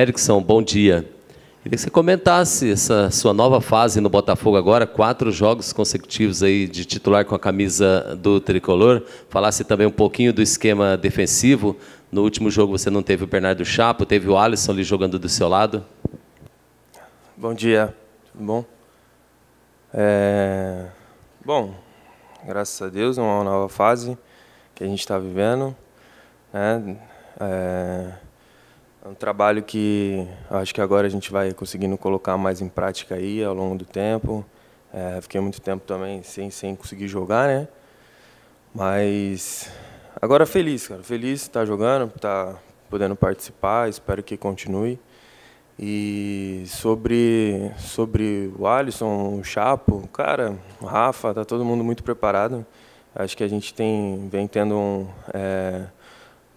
Erickson, bom dia. Queria que você comentasse essa sua nova fase no Botafogo agora, quatro jogos consecutivos aí de titular com a camisa do tricolor. Falasse também um pouquinho do esquema defensivo. No último jogo você não teve o Bernardo Chapo, teve o Alisson ali jogando do seu lado. Bom dia, tudo bom? É... Bom, graças a Deus, é uma nova fase que a gente está vivendo. Né? É... É um trabalho que acho que agora a gente vai conseguindo colocar mais em prática aí ao longo do tempo. É, fiquei muito tempo também sem, sem conseguir jogar, né? Mas agora feliz, cara. Feliz estar tá jogando, estar tá podendo participar, espero que continue. E sobre, sobre o Alisson, o Chapo, cara, o Rafa, tá todo mundo muito preparado. Acho que a gente tem, vem tendo um, é,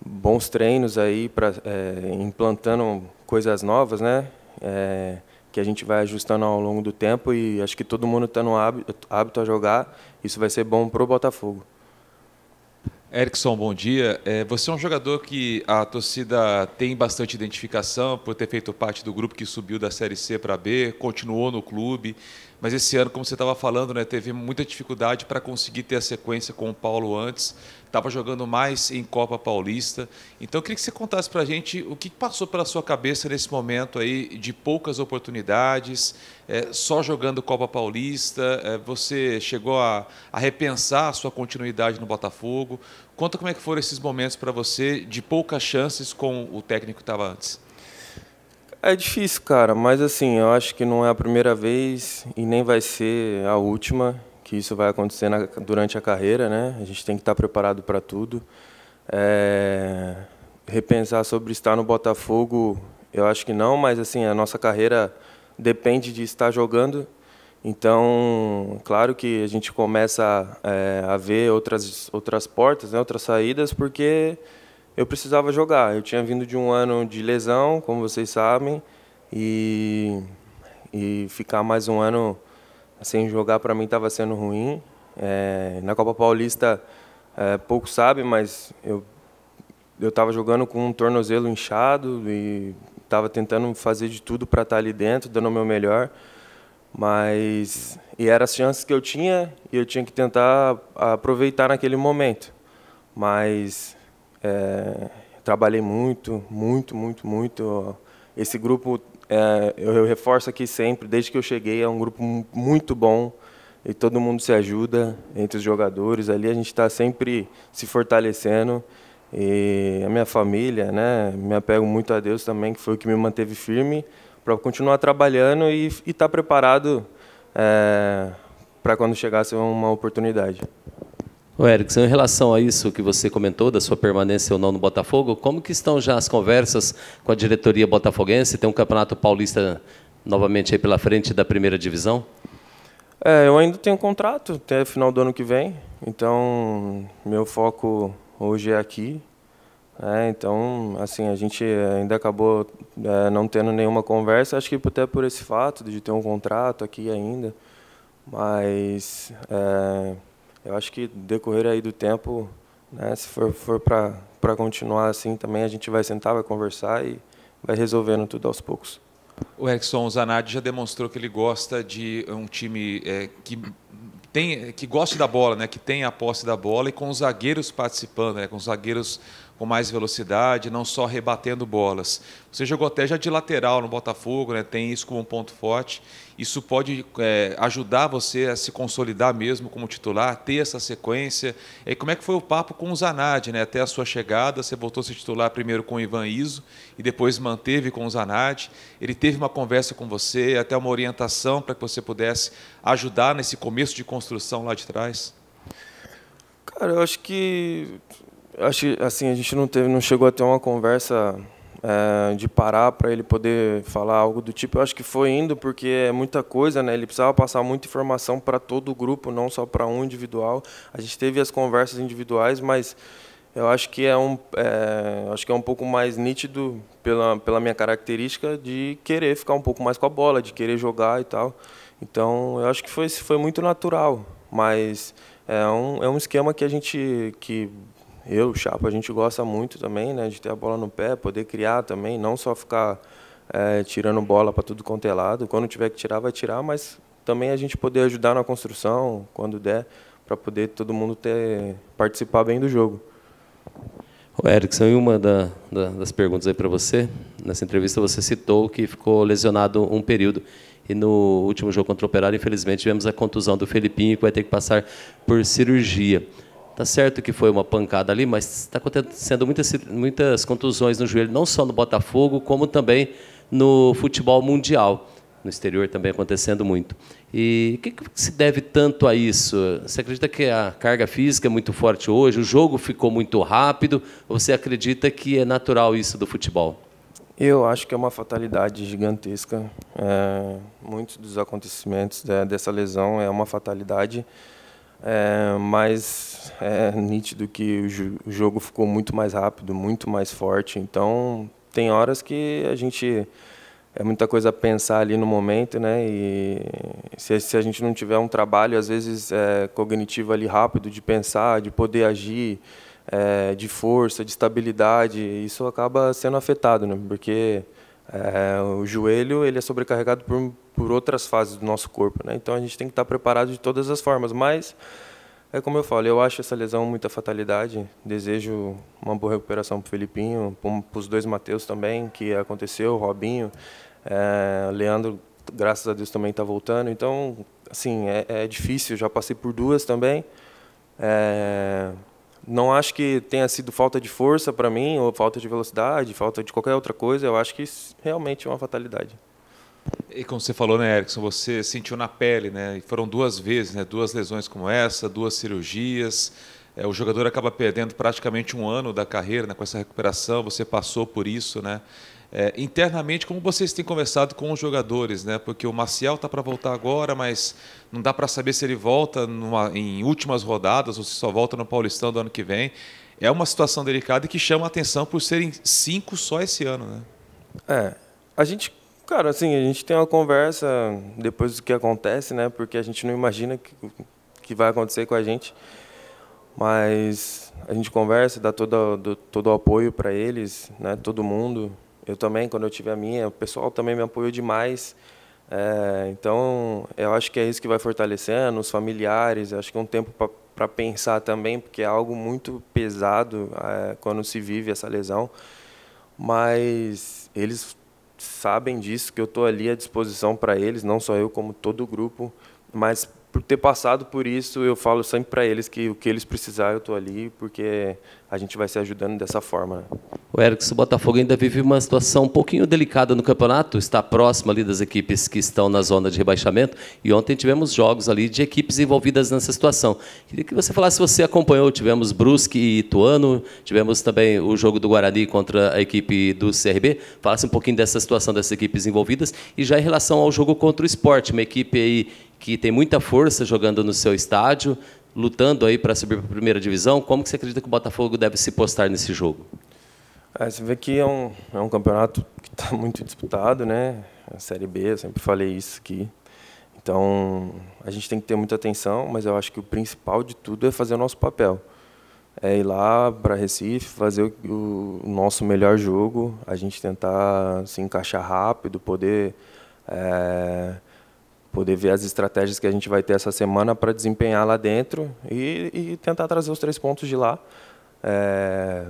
bons treinos aí para é, implantando coisas novas, né? É, que a gente vai ajustando ao longo do tempo e acho que todo mundo está no hábito, hábito, a jogar. Isso vai ser bom para o Botafogo. Erickson, bom dia. É, você é um jogador que a torcida tem bastante identificação por ter feito parte do grupo que subiu da Série C para B, continuou no clube mas esse ano, como você estava falando, né, teve muita dificuldade para conseguir ter a sequência com o Paulo antes, estava jogando mais em Copa Paulista. Então, eu queria que você contasse para a gente o que passou pela sua cabeça nesse momento aí de poucas oportunidades, é, só jogando Copa Paulista, é, você chegou a, a repensar a sua continuidade no Botafogo. Conta como é que foram esses momentos para você de poucas chances com o técnico que estava antes. É difícil, cara, mas assim, eu acho que não é a primeira vez e nem vai ser a última que isso vai acontecer na, durante a carreira, né? A gente tem que estar preparado para tudo. É, repensar sobre estar no Botafogo, eu acho que não, mas assim, a nossa carreira depende de estar jogando. Então, claro que a gente começa é, a ver outras, outras portas, né, outras saídas, porque eu precisava jogar. Eu tinha vindo de um ano de lesão, como vocês sabem, e, e ficar mais um ano sem jogar para mim estava sendo ruim. É, na Copa Paulista, é, pouco sabe, mas eu eu estava jogando com um tornozelo inchado e estava tentando fazer de tudo para estar tá ali dentro, dando o meu melhor. Mas e eram as chances que eu tinha e eu tinha que tentar aproveitar naquele momento. Mas é, trabalhei muito, muito, muito, muito. Esse grupo, é, eu, eu reforço aqui sempre, desde que eu cheguei, é um grupo muito bom e todo mundo se ajuda entre os jogadores. Ali a gente está sempre se fortalecendo. E a minha família, né? Me apego muito a Deus também, que foi o que me manteve firme para continuar trabalhando e estar tá preparado é, para quando chegasse uma oportunidade. O Erickson, em relação a isso que você comentou, da sua permanência ou não no Botafogo, como que estão já as conversas com a diretoria botafoguense? Tem um campeonato paulista novamente aí pela frente da primeira divisão? É, eu ainda tenho contrato até final do ano que vem, então meu foco hoje é aqui. É, então, assim, a gente ainda acabou é, não tendo nenhuma conversa, acho que até por esse fato de ter um contrato aqui ainda, mas é, eu acho que decorrer aí do tempo, né, se for, for para continuar assim também, a gente vai sentar, vai conversar e vai resolvendo tudo aos poucos. O Erickson Zanardi já demonstrou que ele gosta de um time é, que tem, que goste da bola, né? que tem a posse da bola e com os zagueiros participando, né? com os zagueiros com mais velocidade, não só rebatendo bolas. Você jogou até já de lateral no Botafogo, né? tem isso como um ponto forte. Isso pode é, ajudar você a se consolidar mesmo como titular, ter essa sequência. E como é que foi o papo com o Zanardi, né? até a sua chegada? Você voltou a se titular primeiro com o Ivan Iso e depois manteve com o Zanardi. Ele teve uma conversa com você, até uma orientação para que você pudesse ajudar nesse começo de construção lá de trás? Cara, eu acho que Acho que assim, a gente não, teve, não chegou a ter uma conversa é, de parar para ele poder falar algo do tipo. Eu acho que foi indo, porque é muita coisa, né? ele precisava passar muita informação para todo o grupo, não só para um individual. A gente teve as conversas individuais, mas eu acho que é um, é, acho que é um pouco mais nítido pela, pela minha característica de querer ficar um pouco mais com a bola, de querer jogar e tal. Então, eu acho que foi, foi muito natural, mas é um, é um esquema que a gente que eu, o Chapa, a gente gosta muito também, né, de ter a bola no pé, poder criar também, não só ficar é, tirando bola para tudo quanto é lado. Quando tiver que tirar, vai tirar, mas também a gente poder ajudar na construção, quando der, para poder todo mundo ter participar bem do jogo. O Erickson, e uma da, da, das perguntas aí para você, nessa entrevista você citou que ficou lesionado um período. E no último jogo contra o Operário, infelizmente, tivemos a contusão do Felipinho, que vai ter que passar por cirurgia. Tá certo que foi uma pancada ali, mas está acontecendo muitas, muitas contusões no joelho, não só no Botafogo, como também no futebol mundial. No exterior também acontecendo muito. E o que, que, se deve tanto a isso? Você acredita que a carga física é muito forte hoje? O jogo ficou muito rápido? Ou você acredita que é natural isso do futebol? Eu acho que é uma fatalidade gigantesca. É, muitos dos acontecimentos né, dessa lesão é uma fatalidade, é, mas é nítido que o jogo ficou muito mais rápido, muito mais forte. Então, tem horas que a gente é muita coisa a pensar ali no momento, né? E se, se a gente não tiver um trabalho, às vezes, é, cognitivo ali rápido, de pensar, de poder agir, é, de força, de estabilidade, isso acaba sendo afetado, né? Porque é, o joelho ele é sobrecarregado por, por outras fases do nosso corpo, né? Então a gente tem que estar preparado de todas as formas, mas é como eu falo, eu acho essa lesão muita fatalidade. Desejo uma boa recuperação para o Felipinho, para os dois Mateus também, que aconteceu, Robinho, é, Leandro, graças a Deus também está voltando. Então, assim, é, é, difícil. Já passei por duas também. É, não acho que tenha sido falta de força para mim, ou falta de velocidade, falta de qualquer outra coisa. Eu acho que realmente é uma fatalidade. E como você falou, né, Erickson, você sentiu na pele, né? E foram duas vezes, né? Duas lesões como essa, duas cirurgias. É, o jogador acaba perdendo praticamente um ano da carreira né, com essa recuperação. Você passou por isso, né? É, internamente, como vocês têm conversado com os jogadores, né? Porque o Maciel está para voltar agora, mas não dá para saber se ele volta numa, em últimas rodadas ou se só volta no Paulistão do ano que vem. É uma situação delicada e que chama a atenção por serem cinco só esse ano, né? É, a gente Cara, assim, a gente tem uma conversa depois do que acontece, né? Porque a gente não imagina que, que vai acontecer com a gente. Mas a gente conversa, dá todo, do, todo o apoio para eles, né? Todo mundo. Eu também, quando eu tive a minha, o pessoal também me apoiou demais. É, então, eu acho que é isso que vai fortalecendo, os familiares. Eu acho que é um tempo para pensar também, porque é algo muito pesado é, quando se vive essa lesão. Mas eles sabem disso, que eu estou ali à disposição para eles, não só eu, como todo o grupo, mas por ter passado por isso, eu falo sempre para eles que o que eles precisarem eu estou ali, porque a gente vai se ajudando dessa forma. O Eric o Botafogo ainda vive uma situação um pouquinho delicada no campeonato, está próximo ali das equipes que estão na zona de rebaixamento, e ontem tivemos jogos ali de equipes envolvidas nessa situação. Queria que você falasse se você acompanhou, tivemos Brusque e Ituano, tivemos também o jogo do Guarani contra a equipe do CRB, falasse um pouquinho dessa situação dessas equipes envolvidas, e já em relação ao jogo contra o esporte, uma equipe aí que tem muita força jogando no seu estádio, lutando aí para subir para a primeira divisão. Como que você acredita que o Botafogo deve se postar nesse jogo? É, você vê que é um, é um campeonato que está muito disputado, né? A Série B, eu sempre falei isso aqui. Então, a gente tem que ter muita atenção, mas eu acho que o principal de tudo é fazer o nosso papel. É ir lá para Recife, fazer o, o, nosso melhor jogo, a gente tentar se encaixar rápido, poder é, poder ver as estratégias que a gente vai ter essa semana para desempenhar lá dentro e, e, tentar trazer os três pontos de lá, é,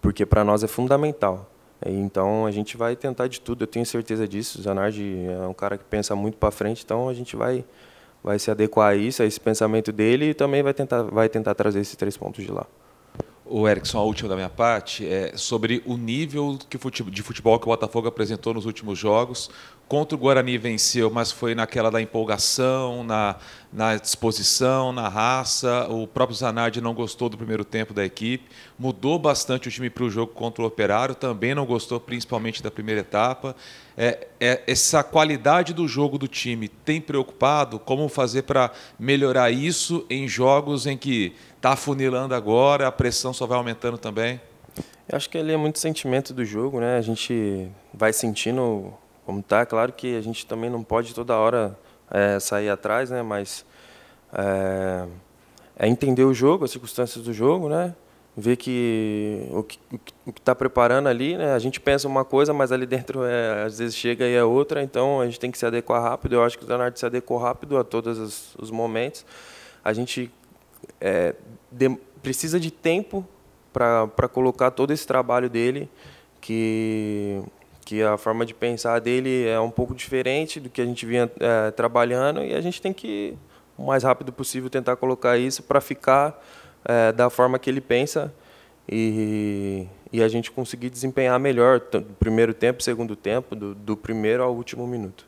porque para nós é fundamental. Então a gente vai tentar de tudo, eu tenho certeza disso. O Zanardi é um cara que pensa muito para frente, então a gente vai vai se adequar a isso, a esse pensamento dele e também vai tentar vai tentar trazer esses três pontos de lá. O Erickson, a última da minha parte, é sobre o nível de futebol que o Botafogo apresentou nos últimos jogos. Contra o Guarani venceu, mas foi naquela da empolgação, na, na disposição, na raça. O próprio Zanardi não gostou do primeiro tempo da equipe. Mudou bastante o time para o jogo contra o Operário, também não gostou, principalmente da primeira etapa é, é, essa qualidade do jogo do time tem preocupado? Como fazer para melhorar isso em jogos em que está funilando agora, a pressão só vai aumentando também? Eu acho que ali é muito sentimento do jogo, né? A gente vai sentindo como tá. Claro que a gente também não pode toda hora é, sair atrás, né? Mas é, é entender o jogo, as circunstâncias do jogo, né? ver que o que está preparando ali, né? a gente pensa uma coisa, mas ali dentro é, às vezes chega e é outra, então a gente tem que se adequar rápido. Eu acho que o Leonardo se adequou rápido a todos os, os momentos. A gente é, de, precisa de tempo para colocar todo esse trabalho dele, que, que a forma de pensar dele é um pouco diferente do que a gente vinha é, trabalhando, e a gente tem que, o mais rápido possível, tentar colocar isso para ficar é, da forma que ele pensa e, e a gente conseguir desempenhar melhor primeiro tempo, segundo tempo, do, do primeiro ao último minuto.